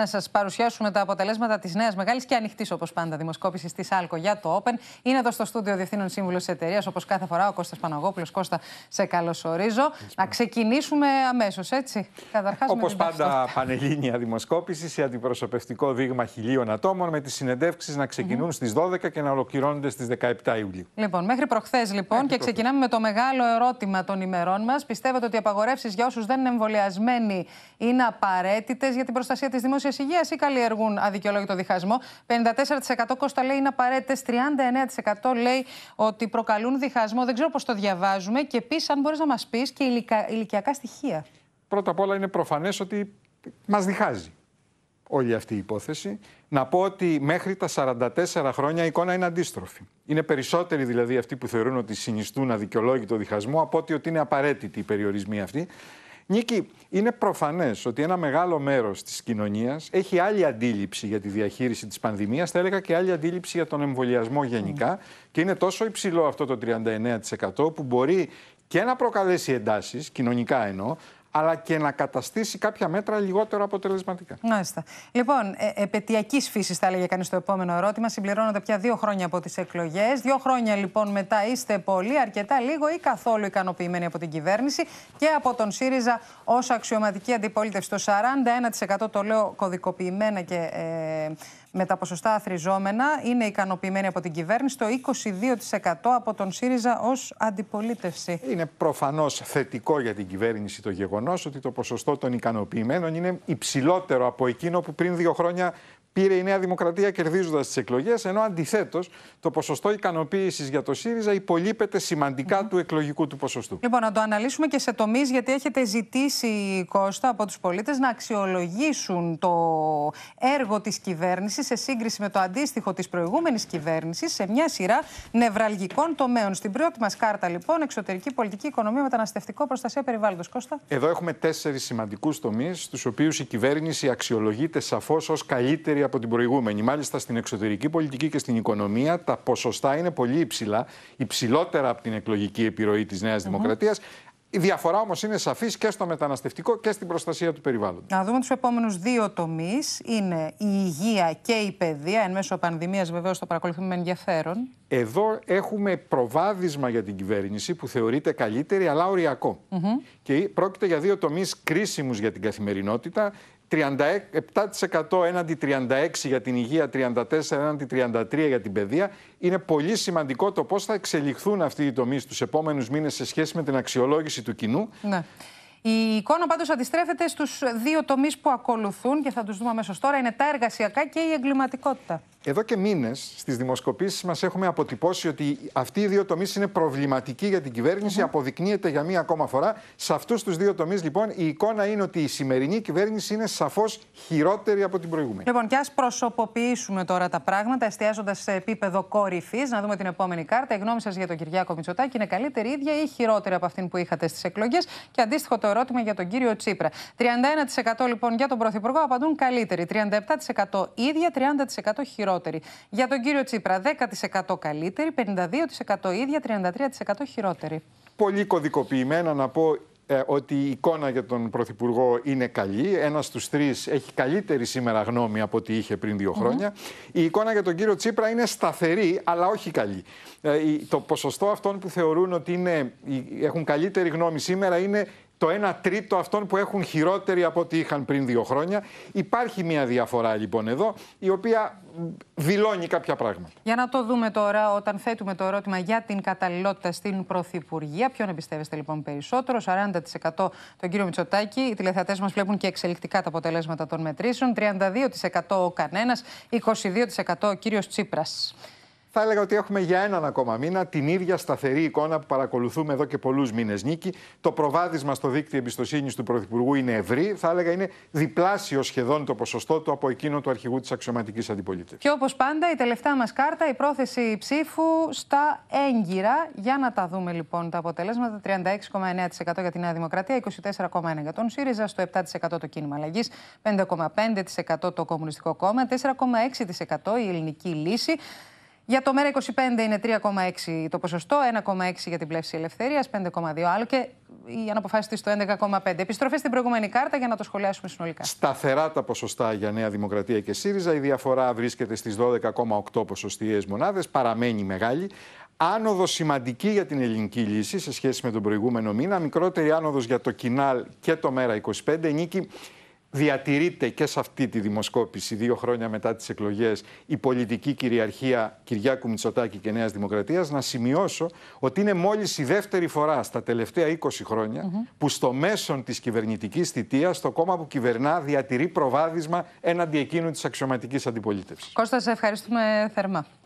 Να σας παρουσιάσουμε τα αποτελέσματα της νέας μεγάλης και ανοιχτής, όπως πάντα, δημοσκόπησης της ΑΛΚΟ για το Open. Είναι εδώ στο στούντιο Διευθύνων Σύμβουλος της εταιρείας, όπως κάθε φορά, ο Κώστας Παναγόπουλος. Κώστα, σε καλωσορίζω. Να ξεκινήσουμε αμέσως, έτσι. Καταρχάς, Όπω πάντα, πανελλήνια δημοσκόπησης σε αντιπροσωπευτικό δείγμα χιλίων ατόμων, με τις συνεντεύξεις να ξεκινούν mm -hmm. στι 12 και να ολοκληρώνονται στις 17 Ιουλίου. Λοιπόν, μέχρι προχθές, λοιπόν, μέχρι και ξεκινάμε με το μεγάλο ερώτημα των ημερών μας. Πιστεύετε ότι οι απαγορεύσεις για όσους δεν είναι εμβολιασμένοι είναι απαραίτητες για την προστασία της δημοσία δημόσιας υγείας ή καλλιεργούν αδικαιολόγητο διχασμό. 54% Κώστα λέει είναι απαραίτητες, 39% λέει ότι προκαλούν διχασμό. Δεν ξέρω πώς το διαβάζουμε. Και επίσης, αν μπορείς να μας πεις και ηλικιακά στοιχεία. Πρώτα απ' όλα είναι προφανές ότι μας διχάζει όλη αυτή η υπόθεση. Να πω ότι μέχρι τα 44 χρόνια η εικόνα είναι αντίστροφη. Είναι περισσότεροι δηλαδή αυτοί που θεωρούν ότι συνιστούν αδικαιολόγητο διχασμό από ότι, ότι είναι απαραίτητοι η περιορισμοί αυτοί. Νίκη, είναι προφανές ότι ένα μεγάλο μέρος της κοινωνίας έχει άλλη αντίληψη για τη διαχείριση της πανδημίας, θα έλεγα και άλλη αντίληψη για τον εμβολιασμό γενικά. Ναι. Και είναι τόσο υψηλό αυτό το 39% που μπορεί και να προκαλέσει εντάσεις, κοινωνικά εννοώ, αλλά και να καταστήσει κάποια μέτρα λιγότερο αποτελεσματικά. Μάλιστα. Λοιπόν, ε, επαιτειακής φύσης, θα έλεγε κανείς το επόμενο ερώτημα. Συμπληρώνονται πια δύο χρόνια από τις εκλογές. Δύο χρόνια λοιπόν μετά είστε πολύ, αρκετά λίγο ή καθόλου ικανοποιημένοι από την κυβέρνηση και από τον ΣΥΡΙΖΑ ως αξιωματική αντιπολίτευση. Το 41% το λέω κωδικοποιημένα και. Ε, με τα ποσοστά αθριζόμενα είναι ικανοποιημένοι από την κυβέρνηση, το 22% από τον ΣΥΡΙΖΑ ως αντιπολίτευση. Είναι προφανώς θετικό για την κυβέρνηση το γεγονός ότι το ποσοστό των ικανοποιημένων είναι υψηλότερο από εκείνο που πριν δύο χρόνια πήρε η Νέα Δημοκρατία κερδίζοντας τις εκλογές, ενώ αντιθέτως το ποσοστό ικανοποίησης για το ΣΥΡΙΖΑ υπολείπεται σημαντικά mm -hmm. του εκλογικού του ποσοστού. Λοιπόν, να το αναλύσουμε και σε τομείς, γιατί έχετε ζητήσει, Κώστα, από τους πολίτες να αξιολογήσουν το έργο της κυβέρνησης σε σύγκριση με το αντίστοιχο της προηγούμενης κυβέρνησης σε μια σειρά νευραλγικών τομέων. Στην πρώτη μας κάρτα, λοιπόν, εξωτερική πολιτική, οικονομία, μεταναστευτικό, προστασία περιβάλλοντος. Κώστα. Εδώ έχουμε τέσσερις σημαντικούς τομείς, στους οποίους η κυβέρνηση αξιολογείται σαφώς ως καλύτερη από την προηγούμενη. Μάλιστα στην εξωτερική πολιτική και στην οικονομία τα ποσοστά είναι πολύ υψηλά, υψηλότερα από την εκλογική επιρροή της Νέας Δημοκρατίας. Η διαφορά όμως είναι σαφής και στο μεταναστευτικό και στην προστασία του περιβάλλοντος. Να δούμε τους επόμενους δύο τομείς. Είναι η υγεία και η παιδεία. Εν μέσω πανδημίας, βεβαίως, το παρακολουθούμε με ενδιαφέρον. Εδώ έχουμε προβάδισμα για την κυβέρνηση που θεωρείται καλύτερη, αλλά οριακό. Και πρόκειται για δύο τομείς κρίσιμους για την καθημερινότητα. 7% έναντι 36% για την υγεία, 34% έναντι 33% για την παιδεία. Είναι πολύ σημαντικό το πώς θα εξελιχθούν αυτοί οι τομείς τους επόμενους μήνες σε σχέση με την αξιολόγηση του κοινού. Ναι. Η εικόνα πάντως αντιστρέφεται στους δύο τομείς που ακολουθούν και θα τους δούμε αμέσως τώρα. Είναι τα εργασιακά και η εγκληματικότητα. Εδώ και μήνες στις δημοσκοπήσεις μας έχουμε αποτυπώσει ότι αυτοί οι δύο τομείς είναι προβληματικοί για την κυβέρνηση. Mm Αποδεικνύεται για μία ακόμα φορά. Σε αυτούς τους δύο τομείς, λοιπόν, η εικόνα είναι ότι η σημερινή κυβέρνηση είναι σαφώς χειρότερη από την προηγούμενη. Λοιπόν, και ας προσωποποιήσουμε τώρα τα πράγματα, εστιάζοντας σε επίπεδο κορυφής. Να δούμε την επόμενη κάρτα. Η γνώμη σας για τον Κυριάκο Μητσοτάκη είναι καλύτερη ίδια ή χειρότερη από αυτήν που είχατε στις εκλογές. Και αντίστοιχο το ερώτημα για τον κύριο Τσίπρα. 31% λοιπόν για τον Πρωθυπουργό απαντούν καλύτεροι. 37% ίδια, 30% χειρότεροι. Για τον κύριο Τσίπρα 10% καλύτεροι, 52% ίδια, 33% χειρότεροι. Πολύ κωδικοποιημένα να πω ε, ότι η εικόνα για τον Πρωθυπουργό είναι καλή. Ένας στους τρεις έχει καλύτερη σήμερα γνώμη από ό,τι είχε πριν δύο Η εικόνα για τον κύριο Τσίπρα είναι σταθερή, αλλά όχι καλή. Ε, το ποσοστό αυτών που θεωρούν ότι είναι, έχουν καλύτερη γνώμη σήμερα είναι το 1 τρίτο αυτών που έχουν χειρότερη από ό,τι είχαν πριν δύο χρόνια. Υπάρχει μια διαφορά λοιπόν εδώ, η οποία δηλώνει κάποια πράγματα. Για να το δούμε τώρα, όταν θέτουμε το ερώτημα για την καταλληλότητα στην Πρωθυπουργία, ποιον εμπιστεύεστε λοιπόν περισσότερο, 40% τον κύριο Μητσοτάκη, οι τηλεθεατές μας βλέπουν και εξελικτικά τα αποτελέσματα των μετρήσεων, 32% ο κανένας, 22% ο κύριος Τσίπρας. Θα έλεγα ότι έχουμε για έναν ακόμα μήνα την ίδια σταθερή εικόνα που παρακολουθούμε εδώ και πολλούς μήνες, Νίκη. Το προβάδισμα στο δίκτυο εμπιστοσύνης του Πρωθυπουργού είναι ευρύ. Θα έλεγα είναι διπλάσιο σχεδόν το ποσοστό του από εκείνο του αρχηγού της αξιωματικής αντιπολίτευσης. Και όπως πάντα, η τελευταία μας κάρτα, η πρόθεση ψήφου στα έγκυρα. Για να τα δούμε λοιπόν τα αποτελέσματα. 36,9% για τη Νέα Δημοκρατία, 24,1% ΣΥΡΙΖΑ, στο 7% το κίνημα αλλαγής, 5,5% το Κομμουνιστικό Κόμμα, 4,6% η Ελληνική Λύση. Για το ΜΕΡΑ25 είναι 3,6 το ποσοστό, 1,6 για την πλεύση ελευθερίας, 5,2 άλλο και η αναποφάσιστη στο 11,5. Επιστροφή στην προηγούμενη κάρτα για να το σχολιάσουμε συνολικά. Σταθερά τα ποσοστά για Νέα Δημοκρατία και ΣΥΡΙΖΑ. Η διαφορά βρίσκεται στις 12,8 ποσοστιαίες μονάδες, παραμένει μεγάλη. Άνοδος σημαντική για την ελληνική λύση σε σχέση με τον προηγούμενο μήνα. Μικρότερη άνοδος για το Κινάλ και το ΜΕΡΑ25. Νίκη, διατηρείται και σε αυτή τη δημοσκόπηση δύο χρόνια μετά τις εκλογές η πολιτική κυριαρχία Κυριάκου Μητσοτάκη και Νέας Δημοκρατίας να σημειώσω ότι είναι μόλις η δεύτερη φορά στα τελευταία 20 χρονια που στο μέσον της κυβερνητικής θητείας το κόμμα που κυβερνά διατηρεί προβάδισμα έναντι εκείνου της αξιωματικής αντιπολίτευσης. Κώστα, σε ευχαριστούμε θερμά.